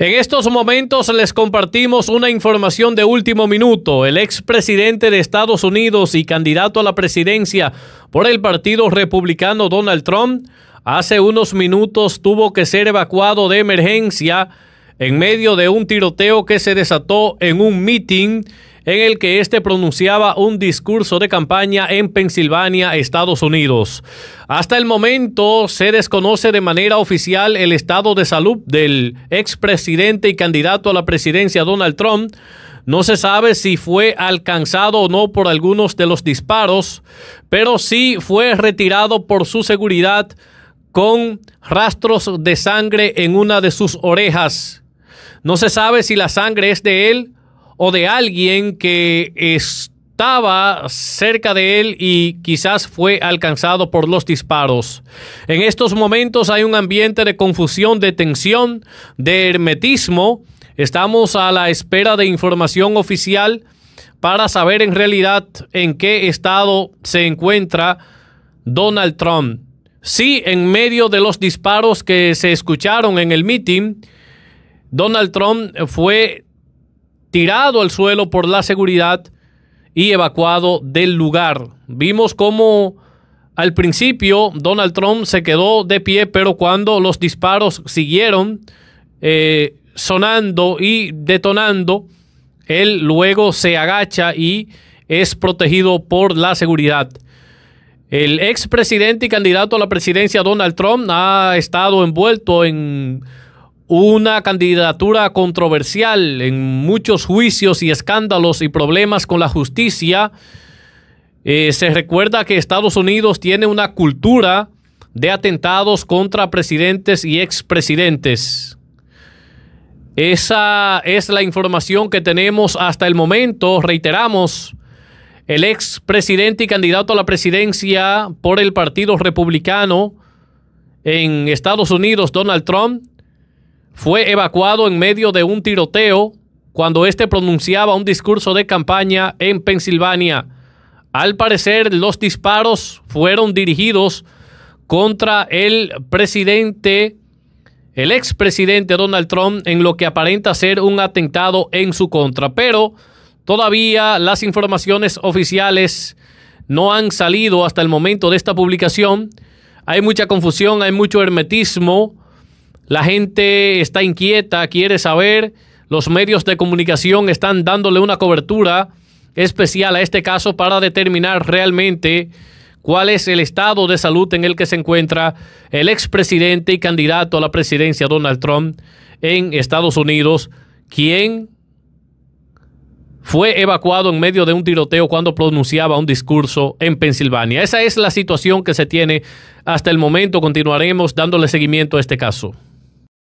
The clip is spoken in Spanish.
En estos momentos les compartimos una información de último minuto. El expresidente de Estados Unidos y candidato a la presidencia por el Partido Republicano Donald Trump hace unos minutos tuvo que ser evacuado de emergencia en medio de un tiroteo que se desató en un meeting en el que éste pronunciaba un discurso de campaña en Pensilvania, Estados Unidos. Hasta el momento se desconoce de manera oficial el estado de salud del expresidente y candidato a la presidencia Donald Trump. No se sabe si fue alcanzado o no por algunos de los disparos, pero sí fue retirado por su seguridad con rastros de sangre en una de sus orejas no se sabe si la sangre es de él o de alguien que estaba cerca de él y quizás fue alcanzado por los disparos. En estos momentos hay un ambiente de confusión, de tensión, de hermetismo. Estamos a la espera de información oficial para saber en realidad en qué estado se encuentra Donald Trump. Sí, en medio de los disparos que se escucharon en el mitin, Donald Trump fue tirado al suelo por la seguridad y evacuado del lugar. Vimos cómo al principio Donald Trump se quedó de pie, pero cuando los disparos siguieron eh, sonando y detonando, él luego se agacha y es protegido por la seguridad. El expresidente y candidato a la presidencia Donald Trump ha estado envuelto en una candidatura controversial en muchos juicios y escándalos y problemas con la justicia. Eh, se recuerda que Estados Unidos tiene una cultura de atentados contra presidentes y expresidentes. Esa es la información que tenemos hasta el momento. Reiteramos, el expresidente y candidato a la presidencia por el Partido Republicano en Estados Unidos, Donald Trump, fue evacuado en medio de un tiroteo cuando éste pronunciaba un discurso de campaña en Pensilvania. Al parecer, los disparos fueron dirigidos contra el presidente, el expresidente Donald Trump, en lo que aparenta ser un atentado en su contra. Pero todavía las informaciones oficiales no han salido hasta el momento de esta publicación. Hay mucha confusión, hay mucho hermetismo la gente está inquieta, quiere saber. Los medios de comunicación están dándole una cobertura especial a este caso para determinar realmente cuál es el estado de salud en el que se encuentra el expresidente y candidato a la presidencia Donald Trump en Estados Unidos, quien fue evacuado en medio de un tiroteo cuando pronunciaba un discurso en Pensilvania. Esa es la situación que se tiene hasta el momento. Continuaremos dándole seguimiento a este caso.